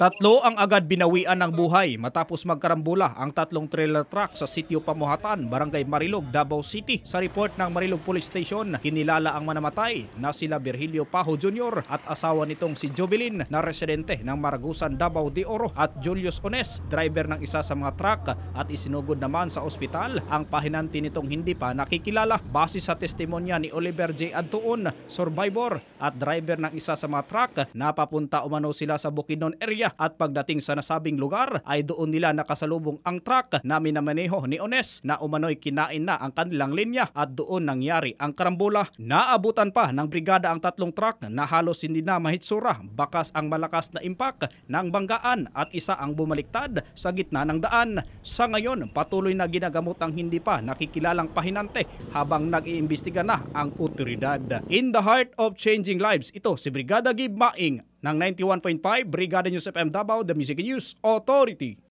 Tatlo ang agad binawian ng buhay matapos magkarambula ang tatlong trailer truck sa sitio Pamuhatan, Barangay Marilog, Davao City. Sa report ng Marilog Police Station, kinilala ang manamatay na sila Virgilio Paho Jr. at asawa nitong si Jovelin na residente ng Maragusan, Davao de Oro at Julius Ones, driver ng isa sa mga truck at isinugod naman sa ospital ang pahinanti nitong hindi pa nakikilala. Base sa testimonya ni Oliver J. Adtuon, survivor at driver ng isa sa mga truck, napapunta umano sila sa Bukidnon area at pagdating sa nasabing lugar ay doon nila nakasalubong ang truck na minamaneho ni Ones na umano'y kinain na ang kanilang linya at doon nangyari ang karambula. Naabutan pa ng brigada ang tatlong truck na halos hindi na mahitsura bakas ang malakas na impact ng banggaan at isa ang bumaliktad sa gitna ng daan. Sa ngayon patuloy na ginagamot ang hindi pa nakikilalang pahinante habang nag-iimbestiga na ang otoridad. In the heart of changing lives, ito si Brigada Gib Maing ng 91.5 Brigada News FM Davao, The Music News Authority.